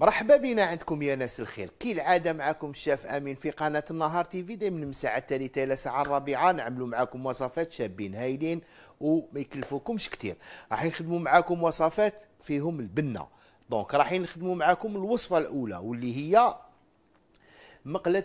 مرحبا بنا عندكم يا ناس الخير كالعادة معكم الشاف أمين في قناة النهار تي في دايما من الساعة الثالثة إلى الساعة الرابعة نعملوا معكم وصفات شابين هايلين وما يكلفوكمش كتير راح نخدموا معكم وصفات فيهم البنة دونك راح نخدموا معكم الوصفة الأولى واللي هي مقلة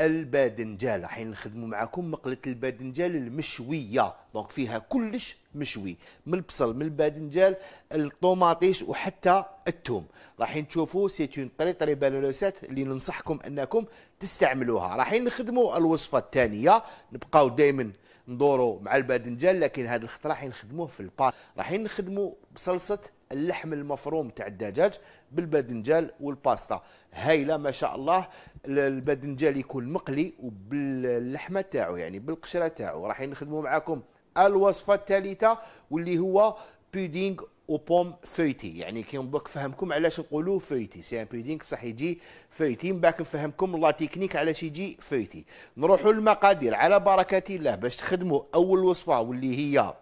الباذنجان حين نخدموا معكم مقله الباذنجان المشويه دونك فيها كلش مشوي من البصل من الباذنجان الطوماطيش وحتى الثوم راح تشوفوا سي اون طري طري بالوسات اللي ننصحكم انكم تستعملوها راح نخدموا الوصفه الثانيه نبقاو دائما ندوروا مع الباذنجان لكن هذا الخط راح نخدموه في البار راح نخدموا بصلصه اللحم المفروم تاع الدجاج بالباذنجان والباستا هايله ما شاء الله الباذنجان يكون مقلي وباللحمه تاعو يعني بالقشره تاعو راح نخدموا معاكم الوصفه الثالثه واللي هو بودينغ وبوم فيتي يعني كي نبقى نفهمكم علاش نقولوا فيتي سي ان بيدينغ بصح يجي فيتي من بعد نفهمكم لا تكنيك علاش يجي فيتي نروحوا للمقادير على بركه الله باش تخدموا اول وصفه واللي هي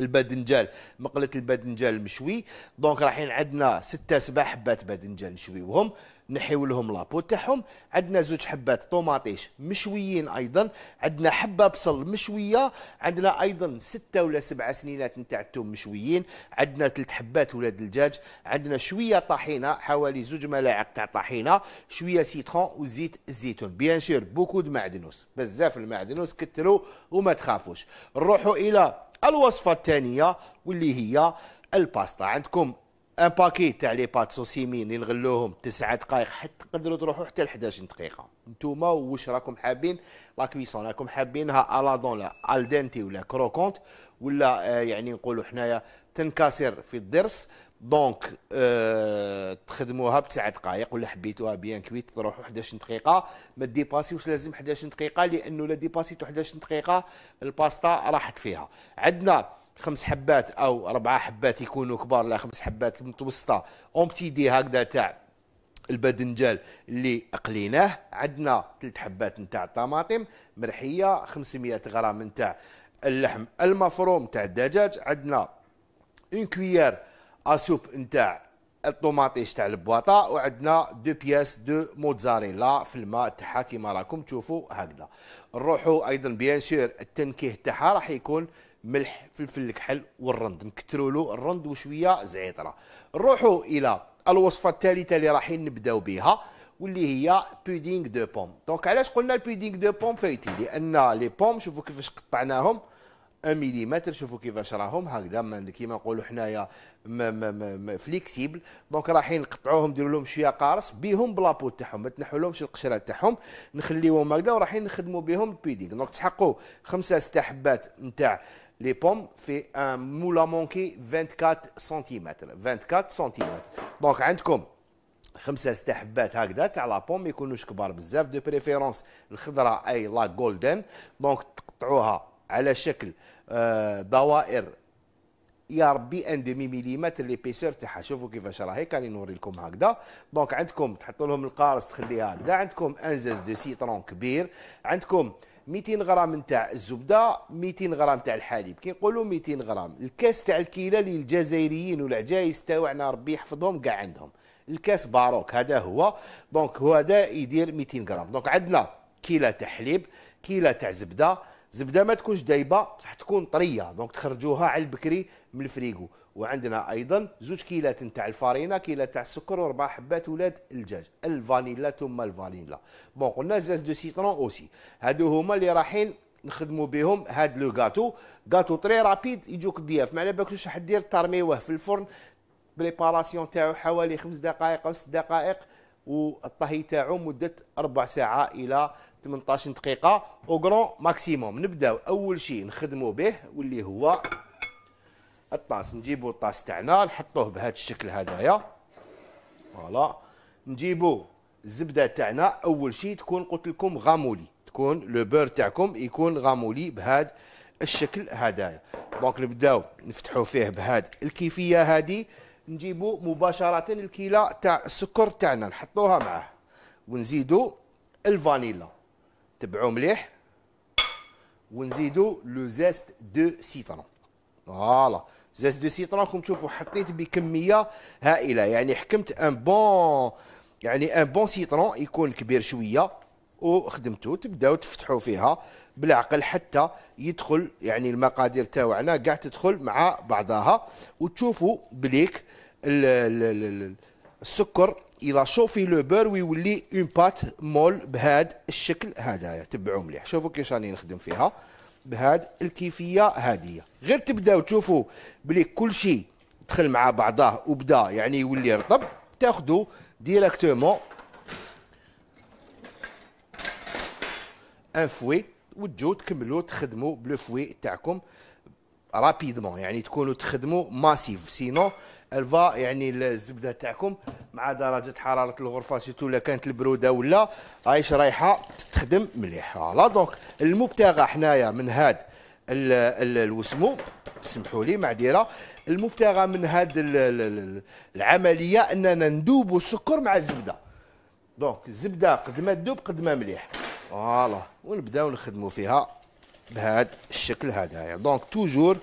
الباذنجان مقله الباذنجان المشوي دونك رايحين عندنا سته سبع حبات باذنجان نشويوهم نحيو لهم لابو تاعهم عندنا زوج حبات طوماطيش مشويين ايضا عندنا حبه بصل مشويه عندنا ايضا ستة ولا سبعة سنينات نتاع التوم مشويين عندنا ثلاث حبات ولاد الدجاج عندنا شويه طحينه حوالي زوج ملاعق تاع طحينه شويه سيترون وزيت الزيتون بيان سور بوكو د معدنوس بزاف المعدنوس كثروا وما تخافوش نروحوا الى الوصفه الثانيه واللي هي الباستا عندكم ان باكي تاع لي بات سوسيمين اللي نغلوهم تسعة دقائق حتى تقدروا تروحوا حتى ل 11 دقيقه نتوما واش راكم حابين لا كويسون راكم حابينها الا دون لا الدنتي ولا كروكونت آه، ولا يعني نقولوا حنايا تنكسر في الضرس دونك أه تخدموها بتسع دقائق ولا حبيتوها بيان كويت تروحوا 11 دقيقه ما ديباسيوش لازم 11 دقيقه لانه لا ديباسيتو 11 دقيقه الباستا راحت فيها عندنا خمس حبات او اربعه حبات يكونوا كبار لا خمس حبات متوسطه اون بتي دي هكذا تاع الباذنجان اللي اقليناه عندنا ثلاث حبات نتاع الطماطم مرحيه 500 غرام نتاع اللحم المفروم تاع الدجاج عندنا اون كويير اسوب نتاع الطوماطيش تاع البواطه وعندنا دو بياس دو موتزاريلا في الماء تاعها كيما راكم تشوفوا هكذا نروحوا ايضا بيان سور التنكيه تاعها راح يكون ملح فلفل الكحل والرند نكثروا له الرند وشويه زعتره نروحوا الى الوصفه الثالثه اللي رايحين نبداو بها واللي هي بودينغ دو بوم دونك علاش قلنا البودينغ دو بوم فايتي لان لي بوم شوفوا كيفاش قطعناهم مليمتر شوفوا كيفاش راهم هكذا كيما نقولوا حنايا فليكسيبل دونك رايحين نقطعوهم نديروا لهم شويه قارص بهم بلابو تاعهم ما تنحوا لهمش القشره تاعهم نخليوهم هكذا ورايحين نخدموا بهم البيدينغ دونك تحقوا خمسه سته حبات نتاع les pommes fait un moule à manquer 24 سم 24 سنتيمتر دونك عندكم خمسه سته حبات هكذا تاع لا بوم ما يكونوش كبار بزاف دو بريفيرونس الخضراء اي لا جولدن دونك تقطعوها على شكل آه، دوائر يا ربي ان دومي مليمتر ليبيسور تاعها شوفوا كيفاش راهي كاني نوري لكم هكذا دونك عندكم تحطوا لهم القارص تخليها هكذا عندكم ان زاز دو سيترون كبير عندكم 200 غرام نتاع الزبده 200 غرام نتاع الحليب كي نقولوا 200 غرام الكاس تاع الكيله للجزائريين والعجايز تاعنا ربي يحفظهم كاع عندهم الكاس باروك هذا هو دونك هذا يدير 200 غرام دونك عندنا كيله تاع حليب كيله تاع زبده زبده ما تكونش دايبه بصح تكون طريه دونك تخرجوها على البكري من الفريغو وعندنا ايضا زوج كيلات نتاع الفارينه كيله تاع السكر واربع حبات ولاد الدجاج الفانيلا ثم الفانيلا بون قلنا زاز دو سيترون اوسي هادو هما اللي رايحين نخدموا بهم هاد لو غاتو غاتو تري رابيد يجوك الضياف ما على بالكش راح دير ترميوه في الفرن بريباراسيون تاعو حوالي خمس دقائق او ست دقائق والطهي تاعو مده ربع ساعه الى 18 دقيقه او غرون ماكسيموم نبداو اول شيء نخدموا به واللي هو الطاس نجيبو الطاس تاعنا نحطوه بهذا الشكل هذايا فوالا نجيبو الزبده تاعنا اول شيء تكون قلت لكم غامولي تكون لو بور تاعكم يكون غامولي بهذا الشكل هذايا دونك نبداو نفتحو فيه بهذا الكيفيه هذه نجيبو مباشره الكيله تاع السكر تاعنا نحطوها معاه ونزيدو الفانيلا تبعو مليح ونزيدو لو زيست دو سيترون فوالا زاز دو سيترون راكم تشوفوا حطيت بكميه هائله يعني حكمت ان بون يعني ان بون سيترون يكون كبير شويه وخدمته تبداو تفتحوا فيها بالعقل حتى يدخل يعني المقادير تاوعنا كاع تدخل مع بعضها وتشوفوا بليك السكر الى شوفي لو بور ويولي اون بات مول بهذا الشكل هذايا تبعوا مليح شوفوا كيش راني نخدم فيها بهاد الكيفيه هذه غير تبداو تشوفوا بلي كل شيء دخل مع بعضه وبدا يعني يولي رطب تاخذوا ديريكتومون ان فوي وتجو تكملوا تخدموا بلو فوي تاعكم رابيدمون يعني تكونوا تخدموا ماسيف سينو الفا يعني الزبده تاعكم مع درجه حراره الغرفه سيتو كانت البروده ولا عايش رايحه تخدم مليح فوالا دونك المبتغى حنايا من هاد الوسمو سمحوا لي معذره المبتغى من هاد العمليه اننا ندوب السكر مع الزبده دونك الزبده قد ما تذوب قد ما مليح فوالا ونبداو نخدموا فيها بهذا الشكل هذايا دونك توجور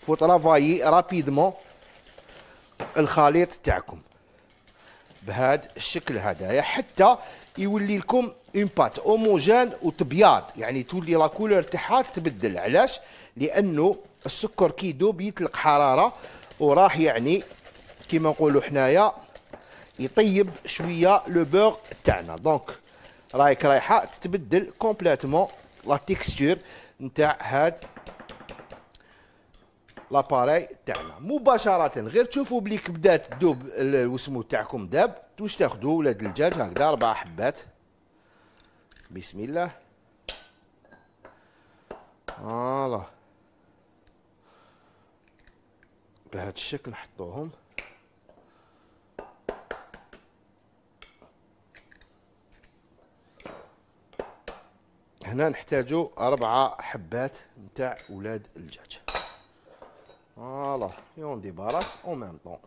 فو ترافايي رابيدمون الخليط تاعكم بهذا الشكل هذايا حتى يولي لكم اون بات اوموجين وتبياض يعني تولي لا كولور تاعها تتبدل علاش لانه السكر كي يذوب يطلق حراره وراح يعني كيما نقولوا حنايا يطيب شويه لو بوغ تاعنا دونك رايك رايحه تتبدل كومبليتوم لا تيكستور نتاع هاد لاباري تاعنا مباشره غير تشوفوا بلي بدات تذوب وسمو تاعكم داب واش تاخذوا ولاد الدجاج هكذا اربع حبات بسم الله فوالا بهذا الشكل نحطوهم هنا نحتاجو أربعة حبات نتاع ولاد الدجاج Voilà, et on débarrasse en même temps.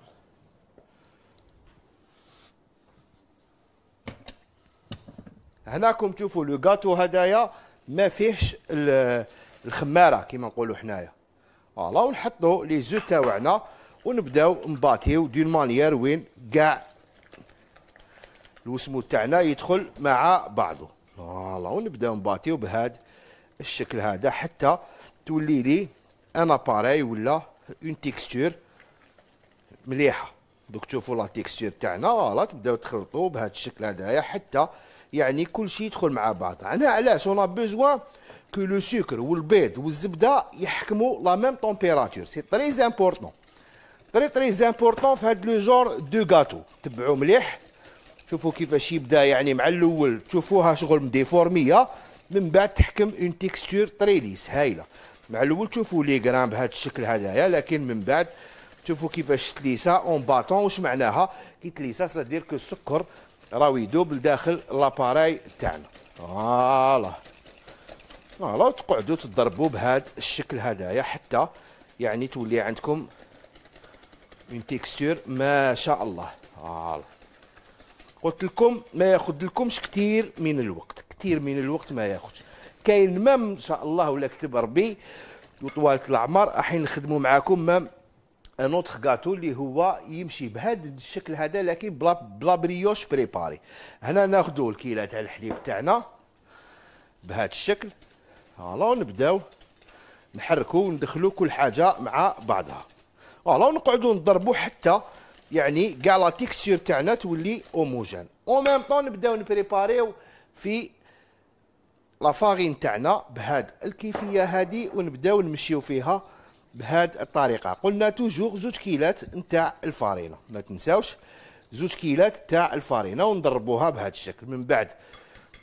هناكم تشوفوا لو غاتو هدايا ما فيهش الخماره كيما نقولوا حنايا فوالا ونحطوا لي زو تاوعنا ونبداو نباتيو دون مانيير وين كاع الوسمو تاعنا يدخل مع بعضه فوالا ونبداو نباتيو بهاد الشكل هذا حتى تولي لي ان اباري ولا اون تيكستور مليحه دوك تشوفوا لا تيكستور تاعنا فوالا تبداو تخلطوا بهذا الشكل هذايا حتى يعني كل شيء يدخل مع بعض انا علاش اون بوزوان كو لو سكر والبيض والزبده يحكموا لا ميم طومبيراتور سي تري امبورطون تري تري امبورطون في هاد لو جور دو غاتو تبعوا مليح شوفوا كيفاش يبدا يعني مع الاول تشوفوها شغل مديفورميه من بعد تحكم اون تيكستور تري ليس هايله مع الاول تشوفوا لي جرام بهذا الشكل هذايا لكن من بعد تشوفوا كيفاش تليسا اون باتون واش معناها كي تليسا سادير كو السكر راهو يذوب لداخل لاباراي تاعنا فوالا فوالا وتقعدوا تضربوا بهذا الشكل هذايا حتى يعني تولي عندكم اون تيكستور ما شاء الله فوالا قلت لكم ما ياخذ لكمش كثير من الوقت كثير من الوقت ما ياخذش كاين مام ان شاء الله ولا كتب ربي وطوالة العمر راحين نخدموا معاكم مام ان اوتر كاتو اللي هو يمشي بهذا الشكل هذا لكن بلا بلا بريوش بريباري هنا ناخذوا الكيله تاع الحليب تاعنا بهذا الشكل فوالا نبداو نحركوا وندخلوا كل حاجه مع بعضها فوالا نقعدوا نضربوا حتى يعني كاع لا تيكستور تاعنا تولي اوموجين او ميم طون نبداو نبريباريو في لافارين تاعنا بهاد الكيفيه هادي ونبداو نمشيو فيها بهاد الطريقه قلنا توجور زوج كيلات نتاع الفارينه ما تنساوش زوج كيلات تاع الفارينه ونضربوها بهاد الشكل من بعد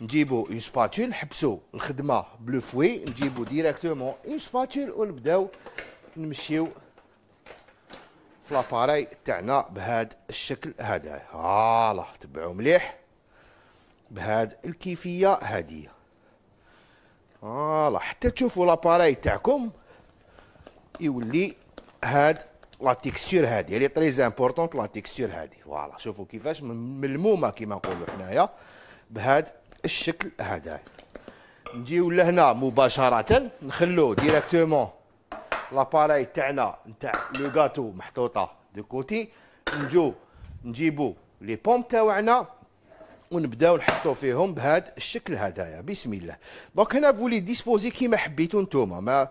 نجيبو اون سباتول نحبسو الخدمه بلو فوي نجيبو ديريكتومون اون سباتول ونبداو نمشيو في لاباري تاعنا بهاد الشكل هذا هالا تبعو مليح بهاد الكيفيه هاديه فوالا آه، حتى تشوفوا لاباري تاعكم يولي هاد لا تيكستور هادي هي تري امبورطونت لا تيكستور هادي فوالا شوفوا كيفاش ملمومه كيما نقولوا حنايا بهاد الشكل هذا نجيو لهنا مباشره نخلو ديريكتومون لاباري تاعنا نتاع لو غاتو محطوطه دو كوتي نجو نجيبو لي بومب تاعنا ونبداو نحطو فيهم بهذا الشكل هذايا بسم الله دونك هنا فولي ديسبوزي كيما حبيتو نتوما ما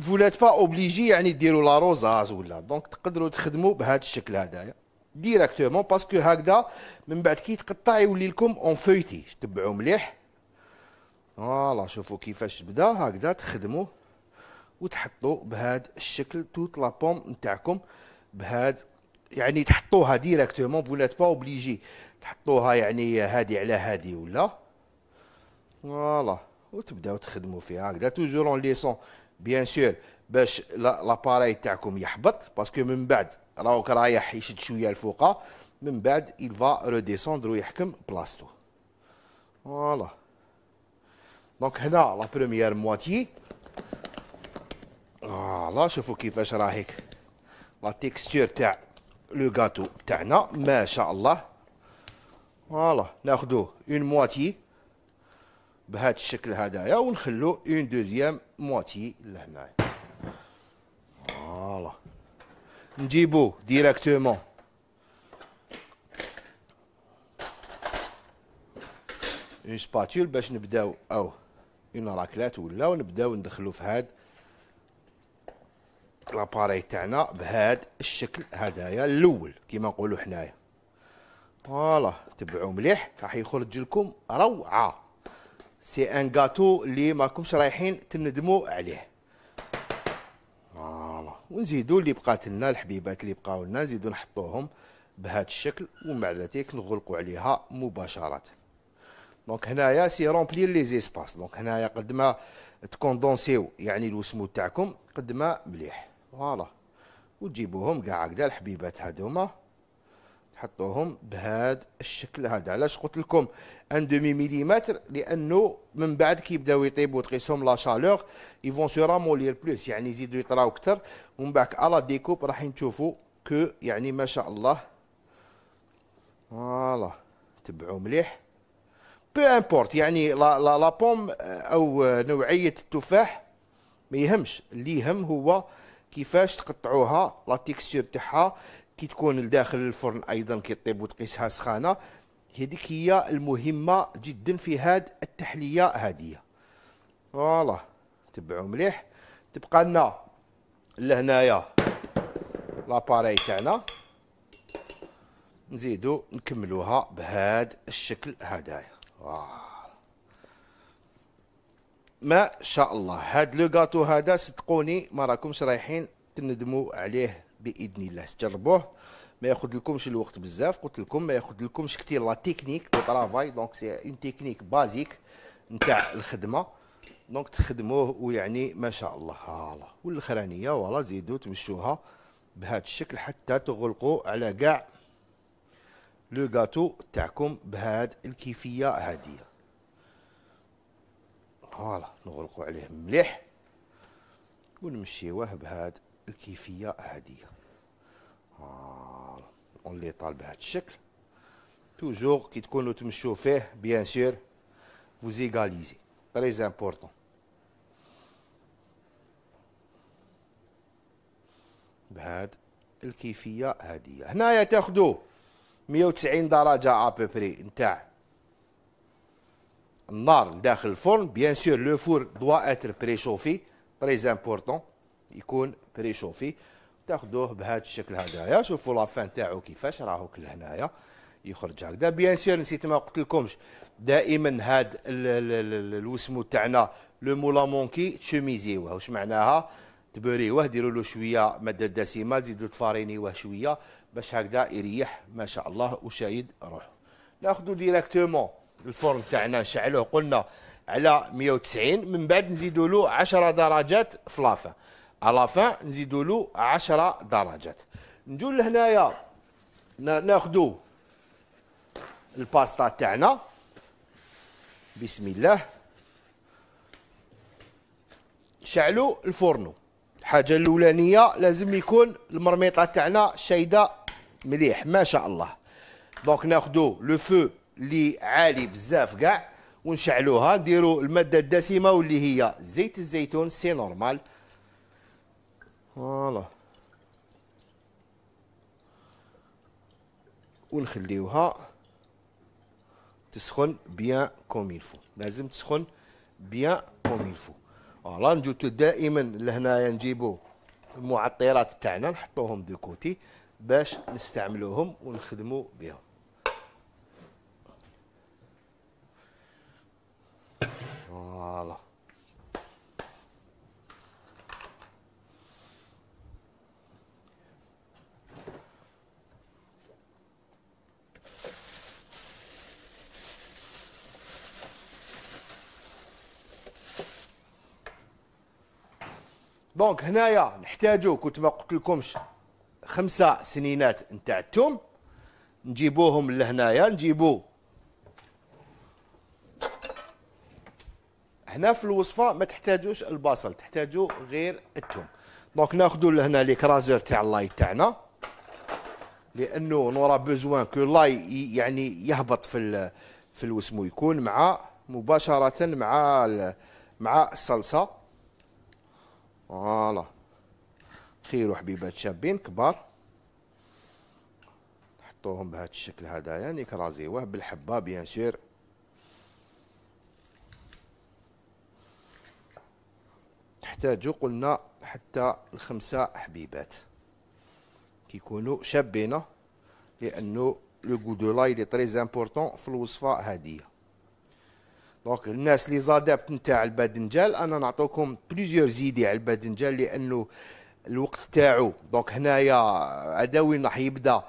فولات با اوبليجي يعني ديروا لا روزاز ولا دونك تقدروا تخدموا بهذا الشكل هذايا ديريكتومون باسكو هكذا من بعد كي يتقطع يولي لكم اون فويتي تبعوا مليح فوالا شوفوا كيفاش بدا هكذا تخدموا وتحطوا بهذا الشكل توت لابوم نتاعكم بهذا يعني تحطوها ديريكتومون فو نيت با اوبليجي تحطوها يعني هادي على هادي ولا فوالا وتبداو تخدموا فيها هكذا توجور اون ليسون بيان سور باش لاباري تاعكم يحبط باسكو من بعد راهو رايح يشد شويه الفوقه من بعد فا روديسوندر redescendre ويحكم بلاصتو فوالا دونك هنا لا بروميير مواتي فوالا شوفوا كيفاش راهيك لا تيكستور تاع لو غاتو تاعنا ما شاء الله فوالا ناخذو اون مواتي بهذا الشكل هذايا ونخلو اون دوزيام مواتي لهنايا فوالا نجيبو ديريكتومون اون سباتول باش نبداو او اون راكلات ولا ونبداو ندخلو في هاد لاباري تاعنا بهاد الشكل هدايا الاول كيما نقولوا حنايا فوالا تبعوا مليح راح يخرج لكم روعه سي ان غاتو اللي ماكمش رايحين تندموا عليه فوالا ونزيدوا اللي بقات لنا الحبيبات اللي بقاو لنا نزيدوا نحطوهم بهذا الشكل بعد ذلك نغلقوا عليها مباشره دونك هنايا سي رومبلي لي زيسباس دونك هنايا قد ما تكوندونسيو يعني الوسمو تاعكم قد ما مليح فوالا وتجيبوهم كاع هكذا الحبيبات هادوما تحطوهم بهاد الشكل هذا علاش قلت لكم ان دومي مليمتر لانه من بعد كيبداو يطيبوا تقيسهم لا شالور يفون سو رامولير بلوس يعني يزيدوا يطراو اكثر ومن بعد على ديكوب راح نشوفوا كو يعني ما شاء الله فوالا تبعوا مليح بو امبورت يعني لا لا لا بوم او نوعيه التفاح ما يهمش اللي يهم هو كيفاش تقطعوها لا تيكستور تاعها كي تكون لداخل الفرن ايضا كي طيب وتقيسها سخانه هذيك هي المهمه جدا في هاد التحليه هذه فوالا تبعوا مليح تبقى لنا لهنايا لاباري تاعنا نزيدو نكملوها بهاد الشكل هدايا ما شاء الله هاد لو غاتو هذا صدقوني ما راكمش رايحين تندموا عليه باذن الله تجربوه ما ياخذ لكمش الوقت بزاف قلت لكم ما ياخذ لكمش كثير لا تكنيك دو طرافاي دونك سي اون تكنيك بازيك نتاع الخدمه دونك تخدموه ويعني ما شاء الله هالا والاخرانيه فوالا زيدوا تمشوها بهذا الشكل حتى تغلقوا على كاع لو غاتو تاعكم بهاد الكيفيه هذه فوالا نغلقوا عليه مليح ونمشيوه بهاد الكيفيه هاديه فوالا طال بهاد الشكل توجور كي تكونوا تمشوا فيه بيان سور فوزيغاليزي تري امبورطون بهاد الكيفيه هاديه هنايا تاخدو 190 درجه ابوبري نتاع النار داخل الفرن بيان سور لو فور دوا اتر بريشوفي تري امبورطون يكون بريشوفي تاخذوه بهذا الشكل هذايا شوفوا لافان تاعو كيفاش راهو كل هنايا يخرج هكذا بيان سور نسيت ما قلت لكمش دائما هاد الوسمو تاعنا لو مولا مونكي تشوميزيوه واش معناها تبريوه ديروا له شويه ماده دسمه تزيدوا تفارينيوه شويه باش هكذا يريح ما شاء الله وشايد روحه ناخذوا ديريكتومون الفرن تاعنا شعلوه قلنا على 190 من بعد نزيدوا له 10 درجات في لافا الافا نزيدوا له 10 درجات نجو لهنايا ناخذوا الباستا تاعنا بسم الله شعلوا الفرن الحاجه الاولانيه لازم يكون المرميطه تاعنا شايده مليح ما شاء الله دونك ناخذوا لو فو اللي عالي بزاف كاع ونشعلوها نديروا الماده الدسمه واللي هي زيت الزيتون سي نورمال فوالا ونخليوها تسخن بيان كوم الفو لازم تسخن بيان كوم الفو فوالا نجو دائما لهنايا نجيبو المعطرات تاعنا نحطوهم دو كوتي باش نستعملوهم ونخدمو بهم دونك هنايا نحتاجو كنت ما قلت لكمش خمسه سنينات نتاع التوم نجيبوهم لهنايا نجيبو هنا في الوصفه ما تحتاجوش البصل تحتاجو غير التوم دونك ناخدو لهنا لي كرازور تاع اللاي تاعنا لانه نورا بوزوان كو لاي يعني يهبط في في الوسمو يكون مع مباشره مع مع الصلصه فوالا خير حبيبات شابين كبار نحطوهم بهذا الشكل هذايا يعني نكرازيوه بالحبه بيان سور تحتاجو قلنا حتى الخمسه حبيبات كيكونوا شابين لانه لو غو لا لاي تري امبورطون في الوصفه هذه دونك الناس لي زادابت نتاع الباذنجان انا نعطوكم بليزيور زيدي على الباذنجان لانه الوقت تاعو دونك هنايا هذا وين راح يبدا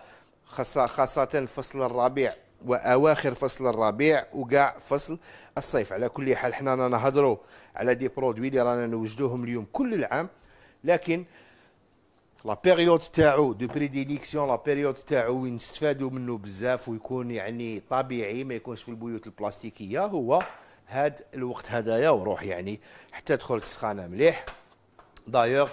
خاصة خاصة فصل الربيع واواخر فصل الربيع وكاع فصل الصيف على كل حال حنا رانا نهضروا على دي برودوي اللي رانا نوجدوهم اليوم كل العام لكن لا بيريود تاعو دو بريديليكسيون لا بيريود تاعو وين نستفادوا منه بزاف ويكون يعني طبيعي ما يكونش في البيوت البلاستيكيه هو هاد الوقت هدايا وروح يعني حتى تدخل تسخانه مليح دايوغ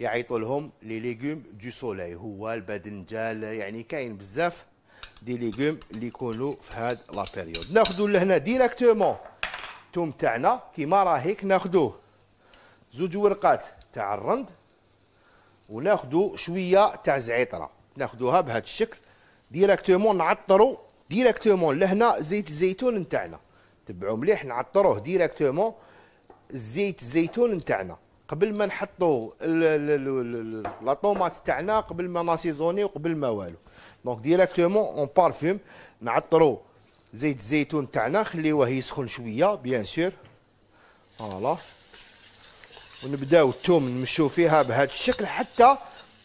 يعيطوا لهم لي ليغوم دو سولاي هو الباذنجان يعني كاين بزاف دي ليغوم اللي يكونوا في هاد لا بيريود ناخذوا لهنا ديراكتومون التوم تاعنا كيما راهيك ناخذوه زوج ورقات تاع الرند وناخذوا شويه تاع زعيطره ناخذوها بهذا الشكل ديراكتومون نعطروا ديراكتومون لهنا زيت الزيتون تاعنا تبعوه مليح نعطروه ديريكتومون الزيت الزيتون نتاعنا قبل ما نحطوا لا طوماط تاعنا قبل ما ناسيزوني وقبل ما والو دونك ديريكتومون اون بارفوم نعطرو زيت الزيتون تاعنا خليوه يسخن شويه بيان سور فوالا ونبداو الثوم نمشو فيها بهذا الشكل حتى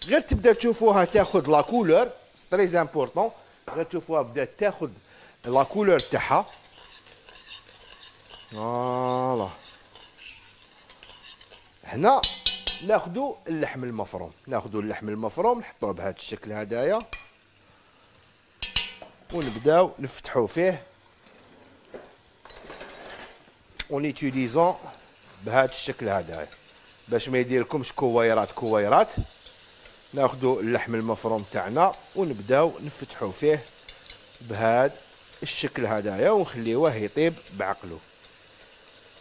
غير تبدا تشوفوها تاخذ لا كولور سي تري امبورطون غير تشوفوها بدات تاخذ لا كولور تاعها فوالا هنا ناخذ اللحم المفروم ناخذ اللحم المفروم نحطوه بهذا الشكل هدايا ونبداو نفتحو فيه ونيتيليزون بهذا الشكل هدايا باش ما يديركمش كويرات كويرات ناخذ اللحم المفروم تاعنا ونبداو نفتحو فيه بهذا الشكل هدايا ونخليوه يطيب بعقله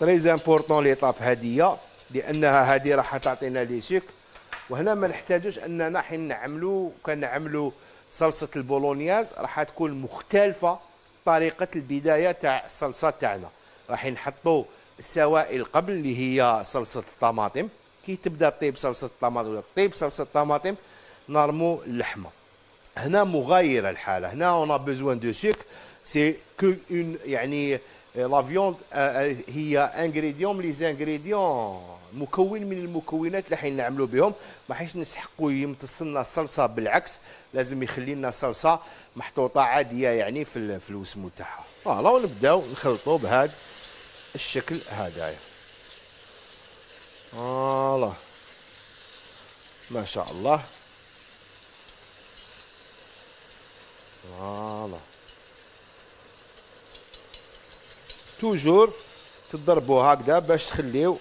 تري امبورطون ليطاب هذه لانها هذه راح تعطينا لي سوك وهنا ما نحتاجوش اننا حين نعملوا كان صلصه البولونياز راح تكون مختلفه طريقه البدايه تاع الصلصه تاعنا راح نحطوا السوائل قبل اللي هي صلصه الطماطم كي تبدا طيب صلصه الطماطم ولا طيب صلصه الطماطم نرمو اللحمه هنا مغايره الحاله هنا اون ا بيزوان دو سوك سي كو اون يعني لا فيوند هي انغريديون لي زانغريديون مكون من المكونات اللي حين نعملوا بهم ما حيش نسحقوا يمتص لنا الصلصه بالعكس لازم يخلي لنا صلصه محطوطه عاديه يعني في في الوسمو تاعها فوالا ونبداو نخلطوا بهذا الشكل هذايا فوالا ما شاء الله فوالا توجور تضربوا هكذا باش تخليو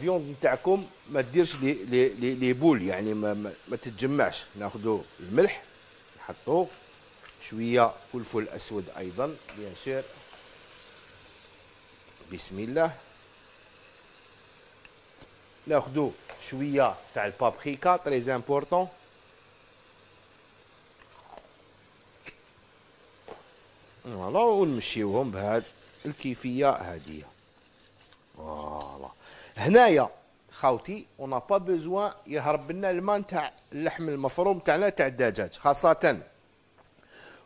فيون نتاعكم ما ديرش لي لي لي, بول يعني ما, ما, ما تتجمعش ناخذوا الملح نحطوه شويه فلفل اسود ايضا بيان سير بسم الله ناخذوا شويه تاع البابريكا تري امبورطون فوالا ونمشيوهم بهاد الكيفيه هاديه فوالا هنايا خاوتي اون با بوزوان يهرب لنا الماء نتاع اللحم المفروم تاعنا تاع الدجاج خاصه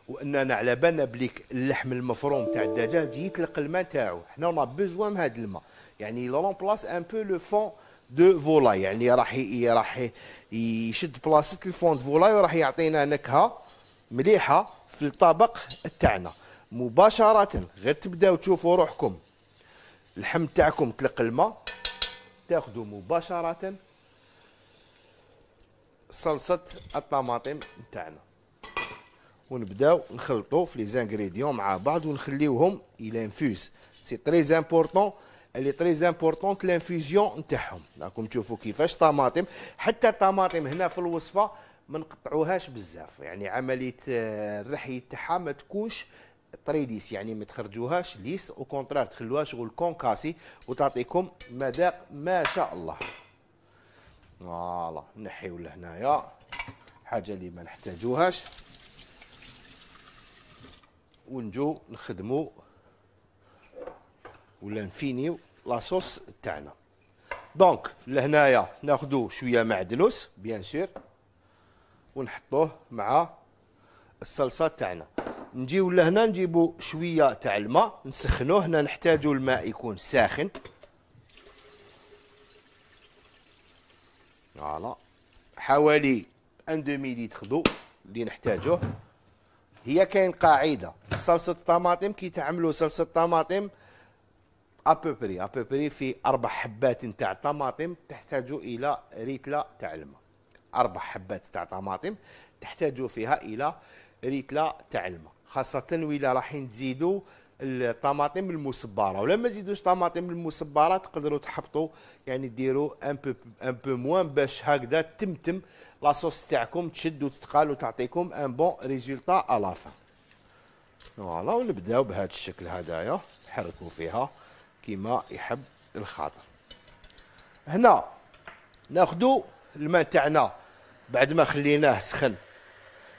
واننا على بالنا بليك اللحم المفروم تاع الدجاج يطلق الماء تاعو حنا بوزوا من هاد الماء يعني لون بلاص ان بو لو فون دو فولاي يعني راح راح يشد بلاصه الفون دو فولاي وراح يعطينا نكهه مليحه في الطبق تاعنا مباشره غير تبداو تشوفوا روحكم اللحم تاعكم تلق الماء تاخذوا مباشره صلصه الطماطم تاعنا ونبداو نخلطوا في لي زانغريديون مع بعض ونخليوهم يلانفوز سي تري امبورطون اللي تري امبورطون لانفوزيون نتاعهم راكم تشوفوا كيفاش طماطم حتى الطماطم هنا في الوصفه ما نقطعوهاش بزاف يعني عمليه الرحي تاعها ما تكونش طريليس يعني ما تخرجوهاش ليس او كونترار تخلوها شغل كونكاسي وتعطيكم مذاق ما شاء الله فوالا نحيو لهنايا حاجه اللي ما نحتاجوهاش ونجو نخدمو ولا نفينيو لاصوص تاعنا دونك لهنايا ناخدو شويه معدنوس بيان سور ونحطوه مع الصلصه تاعنا نجيو لهنا نجيبو شويه تاع الماء نسخنوه هنا نحتاجو الماء يكون ساخن فوالا حوالي ان دومي ليتر دو اللي نحتاجوه هي كاين قاعده في صلصه الطماطم كي تعملوا صلصه الطماطم ابوبري ابوبري في اربع حبات نتاع طماطم تحتاجوا الى ريتلا تاع الماء اربع حبات تاع طماطم تحتاجوا فيها الى ريت لا تاع الماء خاصه ولا رايحين تزيدوا الطماطم المصبره ولا ما تزيدوش طماطم المصبره تقدروا تحبطوا يعني ديروا ان بو ان بو موان باش هكذا تمتم لاصوص تاعكم تشد وتتقال وتعطيكم ان بون ريزولتا الافا فوالا ونبداو بهذا الشكل هذايا نحركوا فيها كيما يحب الخاطر هنا ناخذوا الماء تاعنا بعد ما خليناه سخن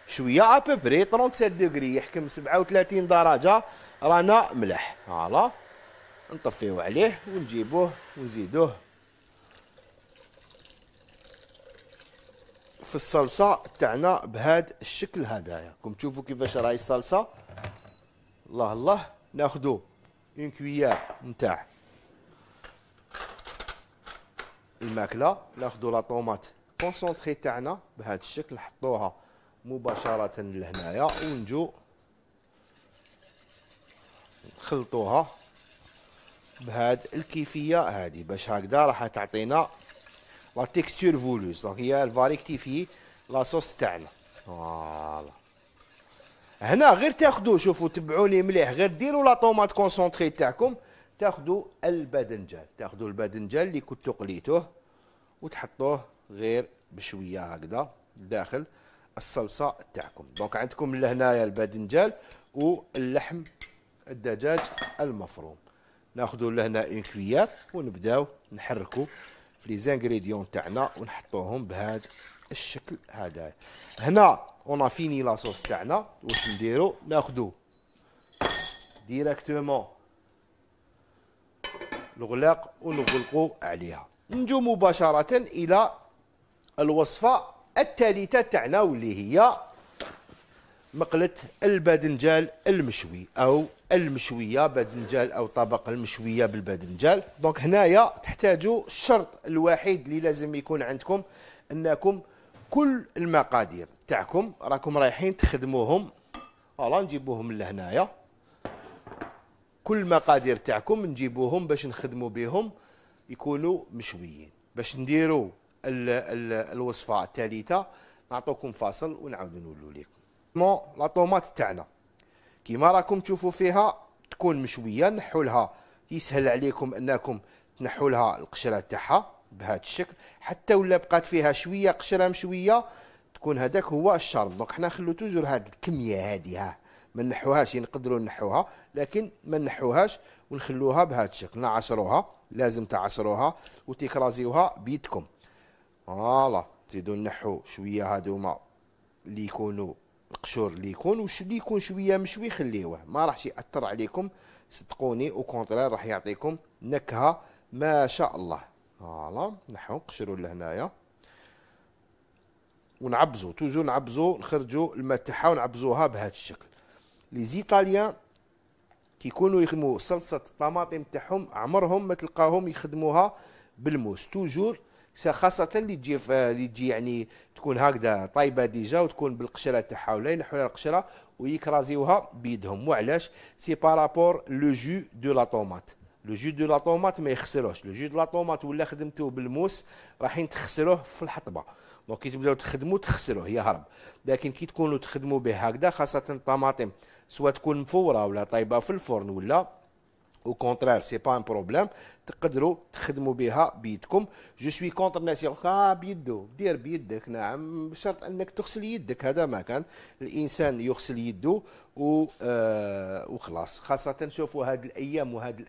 شويه بري 37 دوغري يحكم 37 درجه رانا ملح فوالا نطفيو عليه ونجيبوه ونزيدوه في الصلصه تاعنا بهذا الشكل هذايا راكم تشوفوا كيفاش راهي الصلصه الله الله ناخذو اون كويير نتاع الماكله ناخذو لا طوماط كونسونطري تاعنا بهذا الشكل نحطوها مباشرة لهنايا ونجو نخلطوها بهاد الكيفية هادي باش هكذا راح تعطينا لا تيكستور فولوز دونك هي الفاريكتيفي لاصوص تاعنا فوالا هنا غير تاخذوا شوفوا تبعوني مليح غير ديروا لا طوماط كونسونطري تاعكم تاخذوا الباذنجان تاخذوا الباذنجان اللي كنتو قليتوه وتحطوه غير بشويه هكذا لداخل الصلصه تاعكم دونك عندكم لهنايا الباذنجان واللحم الدجاج المفروم ناخذوا لهنا اون كويير ونبداو نحركوا في لي زانغريديون تاعنا ونحطوهم بهذا الشكل هذا هنا اون فيني لاصوص تاعنا واش نديرو ناخذوا ديريكتومون الغلاق ونغلقوا عليها نجو مباشره الى الوصفه الثالثه تاعنا واللي هي مقله الباذنجال المشوي او المشويه باذنجال او طبق المشويه بالباذنجال دونك هنايا تحتاجوا الشرط الوحيد اللي لازم يكون عندكم انكم كل المقادير تاعكم راكم رايحين تخدموهم فوالا نجيبوهم لهنايا كل المقادير تاعكم نجيبوهم باش نخدموا بهم يكونوا مشويين باش نديروا الوصفه الثالثه نعطوكم فاصل ونعاودوا نولوا لكم مو لا طوماط تاعنا كيما راكم تشوفوا فيها تكون مشويه نحوا لها يسهل عليكم انكم تنحوا لها القشره تاعها بهذا الشكل حتى ولا بقات فيها شويه قشره مشويه تكون هذاك هو الشرم دونك حنا نخلو توجور هذه الكميه هذه ها ما نحوهاش نقدروا نحوها لكن ما نحوهاش ونخلوها بهذا الشكل نعصروها لازم تعصروها وتكرازيوها بيدكم فوالا تزيدو نحو شويه هادوما اللي يكونوا القشور اللي يكون وش اللي يكون شويه مشوي خليوه ما راحش ياثر عليكم صدقوني او كونترير راح يعطيكم نكهه ما شاء الله فوالا نحو نقشروا لهنايا ونعبزو توجو نعبزو نخرجو الماء تاعها ونعبزوها بهذا الشكل لي زيطاليان كيكونوا يخدموا صلصه الطماطم تاعهم عمرهم ما تلقاهم يخدموها بالموس توجور خاصة اللي تجي اللي تجي يعني تكون هكذا طايبة ديجا وتكون بالقشرة تاعها ولا ينحوا لها القشرة ويكرازيوها بيدهم وعلاش سي بارابور لو جو دو لا طوماط لو جو دو لا طوماط ما يخسروش لو جو دو لا طوماط ولا خدمتو بالموس رايحين تخسروه في الحطبه دونك كي تبداو تخدموا تخسروه يهرب لكن كي تكونوا تخدموا به هكذا خاصه الطماطم سواء تكون مفوره ولا طايبه في الفرن ولا او كونترير سي با ان بروبليم تقدروا تخدموا بها بيدكم جو سوي كونتر الناس اه بيدو دير بيدك نعم بشرط انك تغسل يدك هذا ما كان الانسان يغسل يده و آه وخلاص خاصه شوفوا هاد الايام وهاد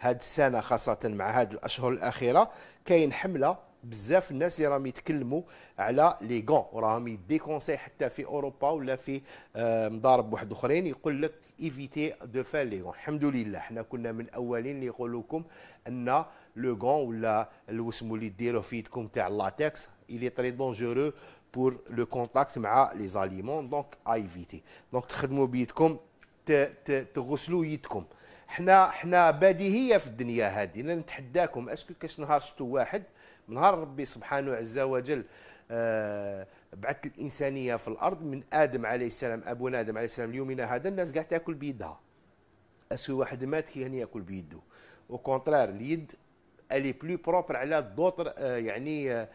هاد السنه خاصه مع هاد الاشهر الاخيره كاين حمله بزاف الناس اللي راهم يتكلموا على لي غون وراهم يديكونسي حتى في اوروبا ولا في آه، مضارب واحد اخرين يقول لك ايفيتي دو فان لي غون الحمد لله حنا كنا من الاولين اللي يقول لكم ان لو غون ولا الوسم اللي ديروه في يدكم تاع اللاتكس الي تري دونجورو بور لو كونتاكت مع لي زاليمون دونك ايفيتي دونك تخدموا بيدكم تغسلوا يدكم حنا حنا بديهيه في الدنيا هذه انا نتحداكم اسكو كاش نهار شفتوا واحد نهار ربي سبحانه عز وجل آه، بعث الانسانيه في الارض من ادم عليه السلام ابونا ادم عليه السلام ليومنا هذا الناس كاع تاكل بيدها اسوي واحد مات كي آه، يعني ياكل بيده او اليد الي بلو بروبر على دوطر يعني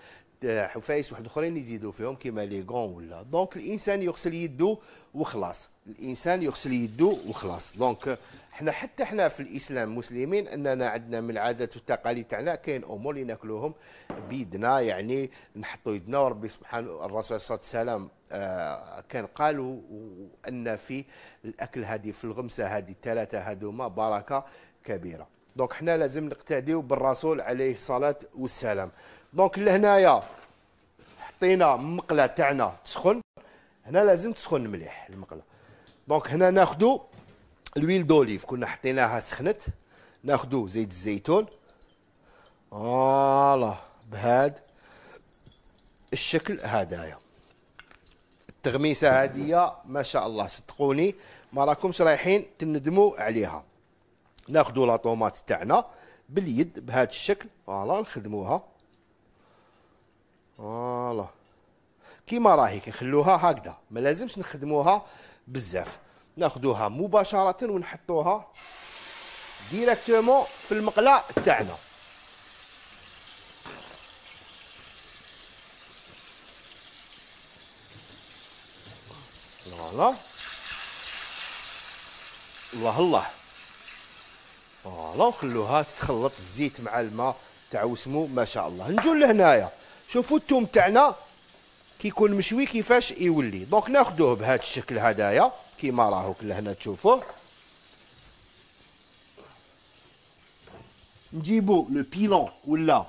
حفايس واحد اخرين يزيدوا فيهم كيما لي غون ولا دونك الانسان يغسل يده وخلاص الانسان يغسل يده وخلاص دونك حنا حتى حنا في الاسلام مسلمين اننا عندنا من العادات والتقاليد تاعنا كاين امور اللي ناكلوهم بيدنا يعني نحطوا يدنا وربي سبحانه الرسول صلى الله عليه وسلم آه، كان قالوا ان في الاكل هذه في الغمسه هذه الثلاثه هذوما بركه كبيره دونك حنا لازم نقتديو بالرسول عليه الصلاه والسلام دونك لهنايا حطينا المقله تاعنا تسخن هنا لازم تسخن مليح المقله دونك هنا ناخذ الويل دوليف كنا حطيناها سخنت ناخذ زيت الزيتون فوالا بهاد الشكل هدايا التغميسه هذه ما شاء الله صدقوني ما راكمش رايحين تندموا عليها ناخذوا لاطومات تاعنا باليد بهذا الشكل فوالا نخدموها فوالا كيما راهي كنخلوها هكذا ما لازمش نخدموها بزاف ناخذوها مباشره ونحطوها ديريكتومون في المقله تاعنا فوالا الله الله فوالا وخلوها تتخلط الزيت مع الماء تاع وسمو ما شاء الله نجو لهنايا شوفوا الثوم تاعنا كيكون مشوي كيفاش يولي دونك ناخذوه بهذا الشكل هدايا كيما راهو لهنا تشوفوه نجيبو لو بيلون ولا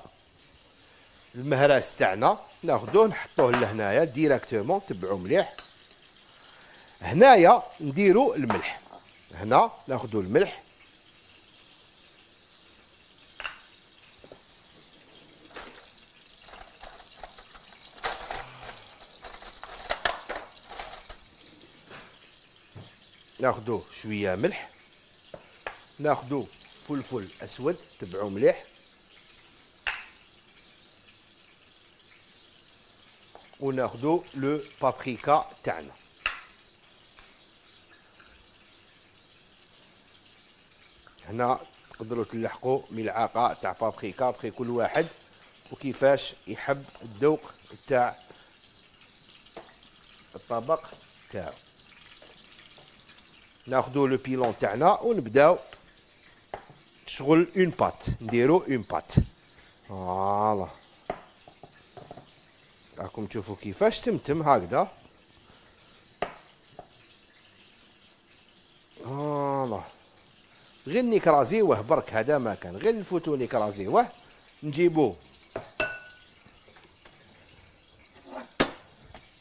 المهراس تاعنا ناخذوه نحطوه لهنايا ديريكتومون تبعوا مليح هنايا نديرو الملح هنا ناخذو الملح ناخدو شويه ملح ناخدو فلفل اسود تبعو مليح وناخذو لو بابريكا تاعنا هنا تقدروا تلحقوا ملعقه تاع بابريكا بخي كل واحد وكيفاش يحب الذوق تاع الطبق تاعو ناخذوا لو بيلون تاعنا ونبداو شغل اون بات نديرو اون بات فوالا راكم تشوفوا كيفاش تمتم هكذا فوالا غير نكرازيوه برك هذا ما كان غير نفوتو نكرازيوه نجيبو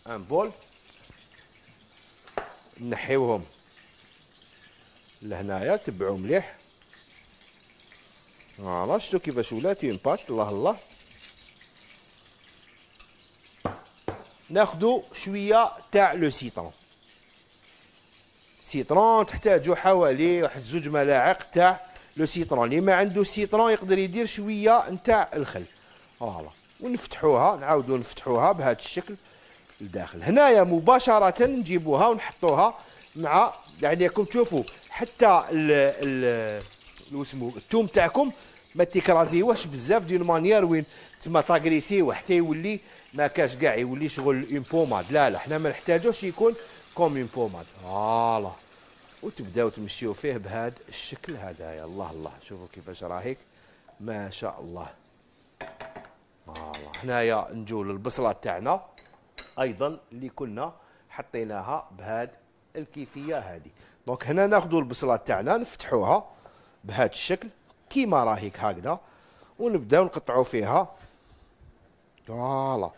ان بول نحيوهم لهنايا تبعوا مليح فوالا شتو كيفاش ولات اون الله الله ناخذوا شويه تاع لو سيترون سيترون تحتاجوا حوالي واحد زوج ملاعق تاع لو سيترون اللي ما عنده سيترون يقدر يدير شويه نتاع الخل فوالا ونفتحوها نعاودوا نفتحوها بهذا الشكل لداخل هنايا مباشره نجيبوها ونحطوها مع يعني راكم تشوفوا حتى ال ال الوسمو الثوم تاعكم ما تكرازيوهش بزاف ديال مانيير وين تما تاغريسيوه حتى يولي ما كاش كاع يولي شغل اون بوماد لا لا حنا ما نحتاجوش يكون كوم اون بوماد فوالا وتبداو تمشيو فيه بهذا الشكل هذايا الله الله شوفوا كيفاش راهيك ما شاء الله فوالا هنايا نجو للبصله تاعنا ايضا اللي كنا حطيناها بهذا الكيفيه هذه دونك هنا ناخذوا البصله تاعنا نفتحوها بهذا الشكل كيما راهيك هكذا ونبداو نقطعوا فيها فوالا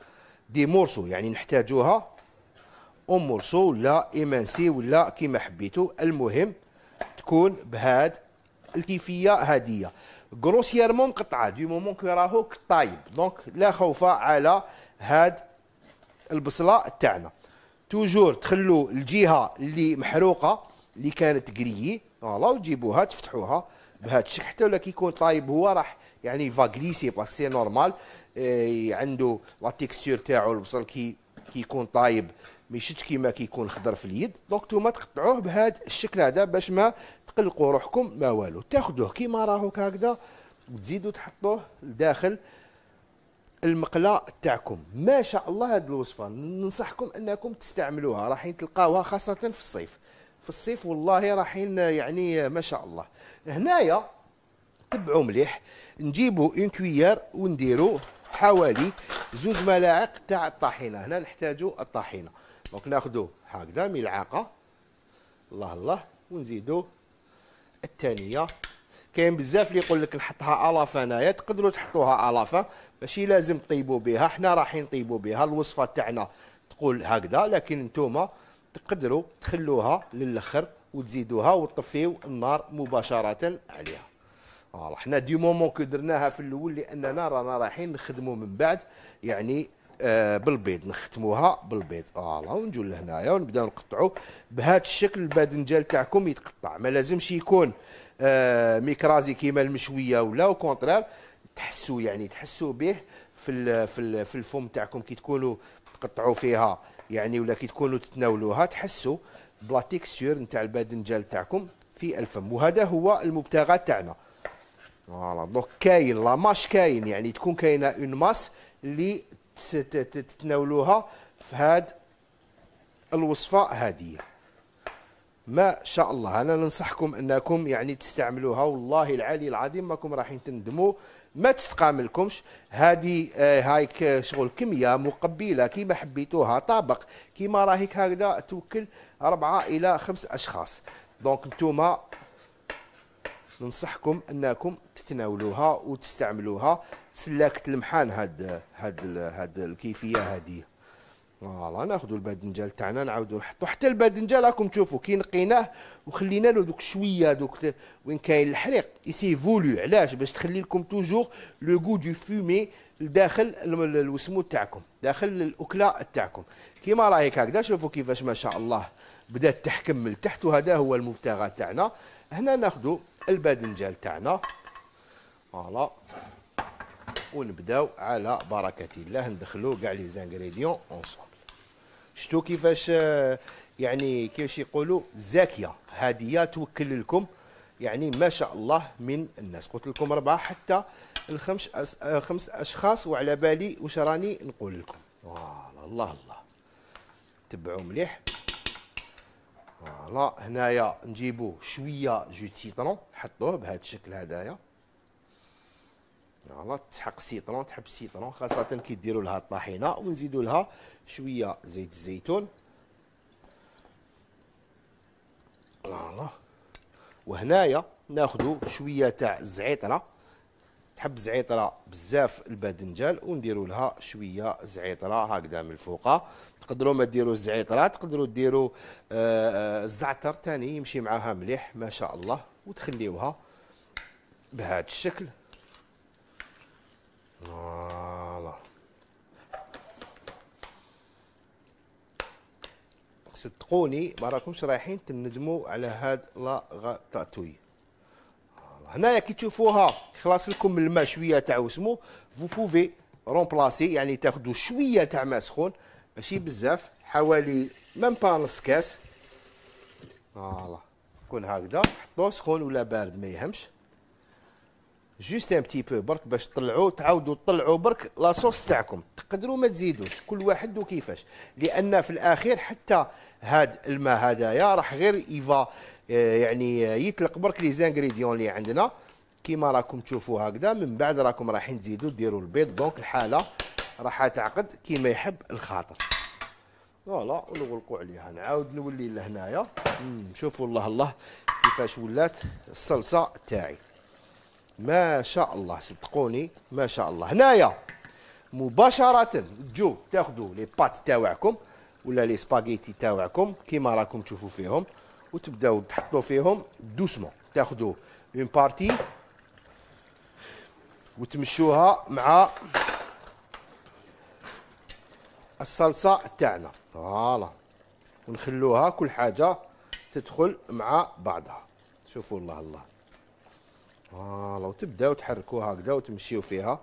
دي مورسو يعني نحتاجوها او مورسو ولا ايمانسي ولا كيما حبيتو المهم تكون بهاد الكيفيه هاديه غروسيرمون قطعه دو مومون كو راهو طايب دونك لا خوف على هاد البصله تاعنا توجور تخلو الجهه اللي محروقه اللي كانت كريي فوالا وتجيبوها تفتحوها بهذا الشكل حتى ولا كيكون طايب هو راح يعني فاغليسي باسكو سي نورمال إيه عنده لا تيكستور تاعو البصل كي كيكون طايب ما يشدش كيما كيكون خضر في اليد دونك نتوما تقطعوه بهذا الشكل هذا باش ما تقلقوا روحكم ما والو تاخذوه كيما راهو هكذا وتزيدوا تحطوه لداخل المقله تاعكم ما شاء الله هذه الوصفه ننصحكم انكم تستعملوها راح تلقاوها خاصه في الصيف في الصيف والله رايحين يعني ما شاء الله هنايا تبعوا مليح نجيبوا اون كويار ونديروا حوالي زوج ملاعق تاع الطحينه هنا نحتاجوا الطحينه دونك ناخذوا هكذا ملعقه الله الله ونزيدوا الثانيه كاين بزاف اللي يقول لك نحطها الافا هنايا تقدروا تحطوها الافا ماشي لازم تطيبوا بها حنا رايحين نطيبوا بها الوصفه تاعنا تقول هكذا لكن نتوما تقدروا تخلوها للاخر وتزيدوها وتطفيو النار مباشره عليها فوالا حنا دي مومون كو درناها في الاول لاننا رانا رايحين نخدموا من بعد يعني آه بالبيض نختموها بالبيض فوالا آه ونجوا لهنايا ونبداو نقطعوا بهذا الشكل الباذنجان تاعكم يتقطع ما لازمش يكون آه ميكرازي كيما المشويه ولا او كونترير تحسوا يعني تحسوا به في الـ في الـ في الفم تاعكم كي تكونوا تقطعوا فيها يعني ولا كي تكونوا تتناولوها تحسوا بلا تيكستور نتاع الباذنجان تاعكم في الفم وهذا هو المبتغى تاعنا فوالا دونك كاين لا ماش كاين يعني تكون كاينه اون ماس اللي تتناولوها في هاد الوصفه هذه ما شاء الله انا ننصحكم انكم يعني تستعملوها والله العلي العظيم ماكم رايحين تندموا ما تستقاملكمش هادي آه، هايك آه، شغل كميه مقبله كيما حبيتوها طابق كيما راهيك هكذا توكل أربعة الى خمس اشخاص دونك نتوما ننصحكم انكم تتناولوها وتستعملوها سلاكه المحان هاد هاد هاد الكيفيه هذه فوالا ناخذوا الباذنجان تاعنا نعاودوا نحطوا حتى الباذنجان راكم تشوفوا كي نقيناه وخلينا له دوك شويه دوك وين كاين الحريق يسي فولو علاش باش تخلي لكم توجور لو غو دو فومي داخل الوسمو تاعكم داخل الاكله تاعكم كيما راهي هكذا شوفوا كيفاش ما شاء الله بدات تحكم من تحت وهذا هو المبتغى تاعنا هنا ناخذوا الباذنجان تاعنا فوالا ونبداو على بركه الله ندخلو كاع لي زانغريديون اونصوم شتو كيفاش آه، يعني كيفاش يقولوا زاكيه هاديه توكل لكم يعني ما شاء الله من الناس قلت لكم اربعه حتى الخمس أس... آه، خمس اشخاص وعلى بالي واش راني نقول لكم فوالا الله الله تبعوا مليح فوالا هنايا نجيبوا شويه جو سيترون نحطوه بهذا الشكل هذايا فوالا تسحق سيطرون تحب سيطرون خاصة كي لها الطحينة ونزيدوا لها شوية زيت الزيتون فوالا وهنايا ناخذوا شوية تاع الزعيطرة تحب زعيطرة بزاف الباذنجان ونديروا لها شوية زعيطرة هكذا من الفوق تقدروا ما ديروا الزعيطرة تقدروا ديروا الزعتر آه، آه، تاني يمشي معاها مليح ما شاء الله وتخليوها بهذا الشكل فوالا صدقوني ما راكمش رايحين تندموا على هاد لا غاتاتوي هنايا كي تشوفوها خلاص لكم الماء شويه تاع وسمو فو بوفي رومبلاسي يعني تاخذوا شويه تاع ماء سخون ماشي بزاف حوالي ميم با نص كاس فوالا يكون هكذا حطوه سخون ولا بارد ما يهمش جوست ان بتي بو برك باش تطلعوا تعاودوا تطلعوا برك لاصوص تاعكم تقدروا ما تزيدوش كل واحد وكيفاش لان في الاخير حتى هاد الماء هذايا راح غير ايفا آه، يعني يطلق برك لي زانغريديون اللي عندنا كيما راكم تشوفوا هكذا من بعد راكم رايحين تزيدوا ديروا البيض دونك الحاله راح تعقد كيما يحب الخاطر فوالا ونغلقوا عليها نعاود نولي لهنايا نشوفوا الله الله كيفاش ولات الصلصه تاعي ما شاء الله صدقوني ما شاء الله هنايا مباشره تجو تاخذوا لي بات تاوعكم ولا لي سباغيتي تاوعكم كيما راكم تشوفوا فيهم وتبداو تحطوا فيهم دوسمون تاخذوا اون بارتي وتمشوها مع الصلصه تاعنا فوالا ونخلوها كل حاجه تدخل مع بعضها شوفوا الله الله فوالا آه، وتبداو تحركوها هكذا وتمشيو فيها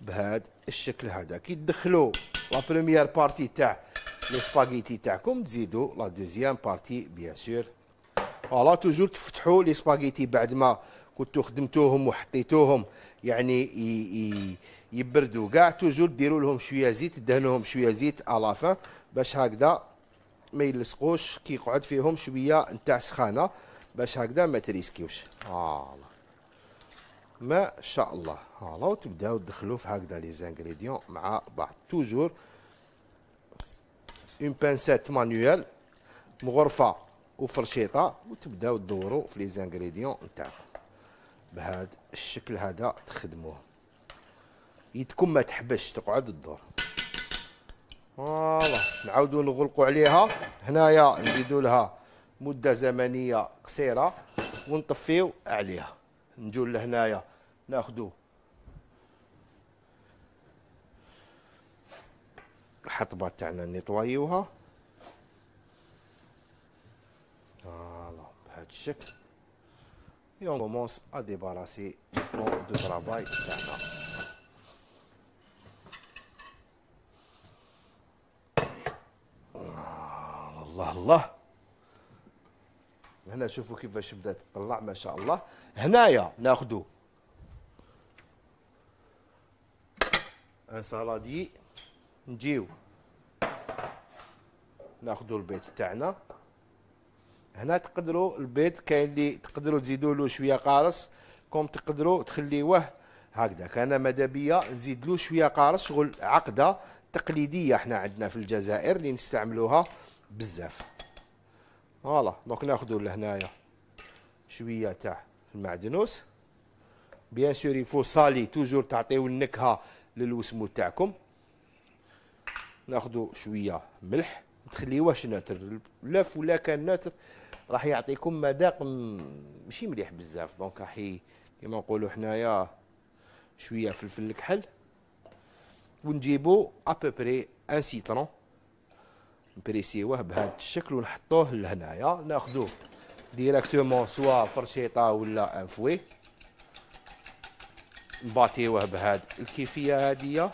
بهذا الشكل هذا كي تدخلوا لا بروميير بارتي تاع لي سباغيتي تاعكم تزيدوا لا دوزيام بارتي بيان سور فوالا توجور تفتحوا لي سباغيتي بعد ما كنتو خدمتوهم وحطيتوهم يعني يبردوا كاع توجور ديروا لهم شويه زيت دهنوهم شويه زيت الافا باش هكذا ما يلصقوش كي يقعد فيهم شويه نتاع سخانه باش هكذا ما تريسكيوش فوالا آه، ما شاء الله هلا وتبداو تدخلوا في هكذا لي زانغريديون مع بعض توجور اون بانسيت مانيوال مغرفه وفرشيطه وتبداو تدوروا في لي زانغريديون نتاعكم بهذا الشكل هذا تخدموه يدكم ما تحبش تقعد تدور فوالا نعاودو نغلقو عليها هنايا نزيدو لها مده زمنيه قصيره ونطفيو عليها نجو لهنايا ناخدوه الحطبة تاعنا نطويوها فوالا بهذا الشكل يوم كومونس ا ديباراسي بون دو ترافاي تاعنا الله الله هنا شوفوا كيفاش بدات تطلع ما شاء الله هنايا ناخذوا سالادي نجيو ناخذوا البيض تاعنا هنا تقدروا البيض كاين اللي تقدروا تزيدوا له شويه قارص كوم تقدروا تخليوه هكذا انا مدابية نزيد له شويه قارص شغل عقده تقليديه حنا عندنا في الجزائر اللي نستعملوها بزاف فوالا دونك ناخذوا لهنايا شويه تاع المعدنوس بيان سور يفو سالي توجور تعطيو النكهه للوسمو تاعكم ناخذ شويه ملح تخليوه ناتر لف ولا كان ناتر راح يعطيكم مذاق ماشي مليح بزاف دونك راح كيما نقولوا حنايا شويه فلفل الكحل ونجيبو ابوبري ان سيترون نبريسيوه بهذا الشكل ونحطوه لهنايا ناخذوه ديريكتومون سوا فرشيطه ولا فوي نباتيوه بهاد الكيفيه هاديه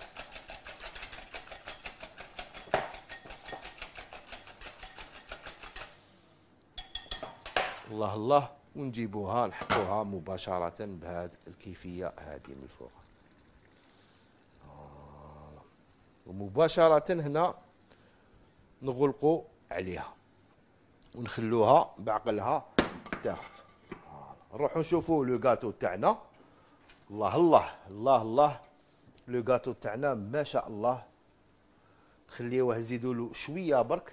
الله الله ونجيبوها نحطوها مباشره بهاد الكيفيه هادي من فوق آه. ومباشره هنا نغلقو عليها ونخلوها بعقلها تاخد آه. نروحو نشوفو لو كاتو تاعنا الله الله الله الله لو كاتو تاعنا ما شاء الله نخليوه نزيدوا له شويه برك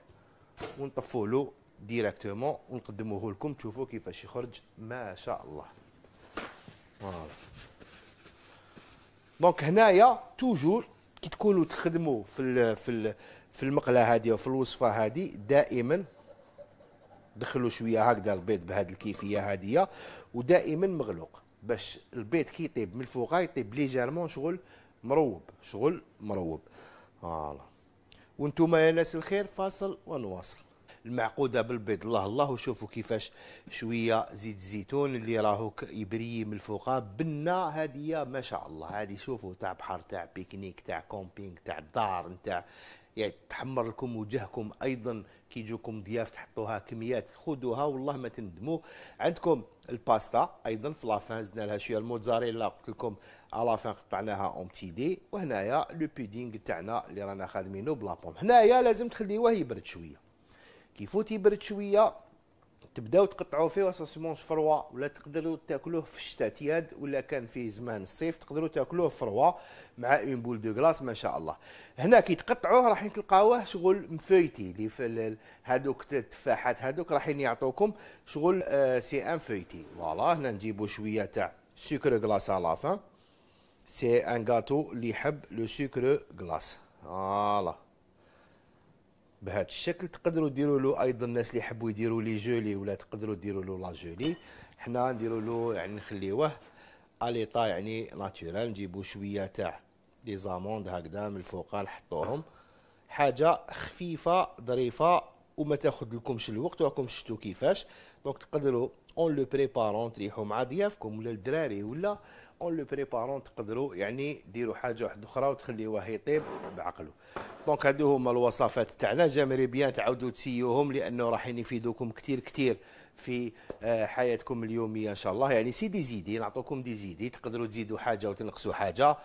ونطفوا له ديريكتومون ونقدموه لكم تشوفوا كيفاش يخرج ما شاء الله فوالا دونك هنايا توجور كي تكونوا تخدموا في الـ في الـ في المقله هذه وفي الوصفه هذه دائما دخلوا شويه هكذا البيض بهذه الكيفيه هذه ودائما مغلوق باش البيض كي يطيب من الفوق يطيب ليجيرمون شغل مروب شغل مروب فوالا وانتم يا ناس الخير فاصل ونواصل المعقوده بالبيض الله الله وشوفوا كيفاش شويه زيت الزيتون اللي راهو يبري من الفوق بنا هذه ما شاء الله هذه شوفوا تاع بحر تاع بيكنيك تاع كومبينغ تاع الدار تاع يعني تحمر لكم وجهكم ايضا كي يجوكم ضياف تحطوها كميات خذوها والله ما تندموا عندكم الباستا ايضا في لافان زدنا لها شويه الموتزاريلا قلت لكم الافان قطعناها اون بتي دي وهنايا لو بودينغ تاعنا اللي رانا خادمينو بلا بوم هنايا لازم تخليوه يبرد شويه كيفوت يبرد شويه تبداو تقطعوا فيه اساسيمون فروا ولا تقدروا تاكلوه في الشتاء تياد ولا كان في زمان الصيف تقدروا تاكلوه فروا مع اون بول دو غلاس ما شاء الله هنا كي تقطعوه راح تلقاوه شغل مفيتي اللي في هذوك التفاحات هذوك راح يعطوكم شغل آه سي ان فيتي فوالا هنا نجيبوا شويه تاع سكر غلاس على لافان سي ان غاتو اللي يحب لو سكر غلاس فوالا بهذا الشكل تقدروا ديروا له ايضا الناس اللي يحبوا يديروا لي جولي ولا تقدروا ديروا له لا جولي حنا نديروا له يعني نخليوه اليطا يعني ناتورال نجيبوا شويه تاع لي زاموند هكذا من الفوق نحطوهم حاجه خفيفه ظريفه وما تاخذ لكمش الوقت وراكم شفتوا كيفاش دونك تقدروا اون لو بريبارون تريحوا مع ضيافكم ولا الدراري ولا اون لو بريبارون تقدروا يعني ديروا حاجه واحده اخرى وتخليوه يطيب بعقله دونك هادو هما الوصفات تاعنا جامري بيان تعاودوا تسيوهم لانه راحين يفيدوكم كثير كثير في آه، حياتكم اليوميه ان شاء الله يعني سي دي زيدي نعطوكم دي زيدي تقدروا تزيدوا حاجه وتنقصوا حاجه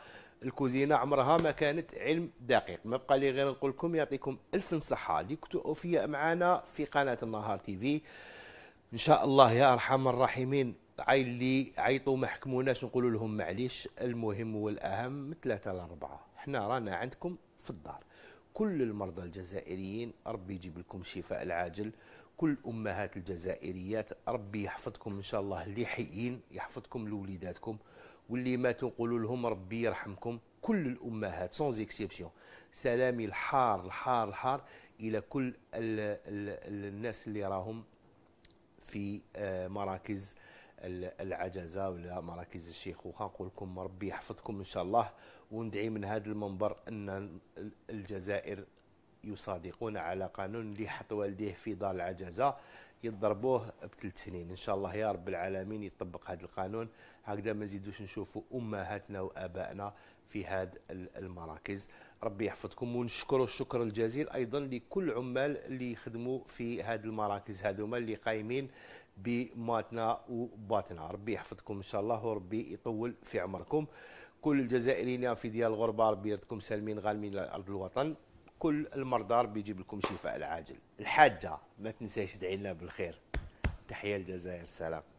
الكوزينه عمرها ما كانت علم دقيق ما بقى لي غير نقول لكم يعطيكم الف صحه اللي كنتوا اوفياء معنا في قناه النهار تي في ان شاء الله يا ارحم الراحمين عاي اللي عيطوا ما حكموناش نقولوا لهم معليش المهم والاهم من ثلاثه لاربعه حنا رانا عندكم في الدار كل المرضى الجزائريين ربي يجيب لكم الشفاء العاجل كل امهات الجزائريات ربي يحفظكم ان شاء الله اللي حيين يحفظكم لوليداتكم واللي ماتوا نقولوا لهم ربي يرحمكم كل الامهات سون اكسيبسيون سلامي الحار الحار الحار الى كل الـ الـ الـ الناس اللي راهم في آه، مراكز العجزه ولا مراكز الشيخوخه نقول لكم ربي يحفظكم ان شاء الله وندعي من هذا المنبر ان الجزائر يصادقون على قانون اللي حط والديه في دار العجزه يضربوه بثلاث سنين ان شاء الله يا رب العالمين يطبق هذا القانون هكذا ما نزيدوش نشوفوا امهاتنا وابائنا في هذه المراكز ربي يحفظكم ونشكر الشكر الجزيل ايضا لكل عمال اللي يخدموا في هذه المراكز هذوما اللي قايمين بماتنا وباتنا ربي يحفظكم ان شاء الله وربي يطول في عمركم كل الجزائريين في ديال الغربه ربي يردكم سالمين غالمين لارض الوطن كل المرضى ربي يجيب لكم شفاء العاجل الحاجه ما تنساش تدعي لنا بالخير تحيه الجزائر سلام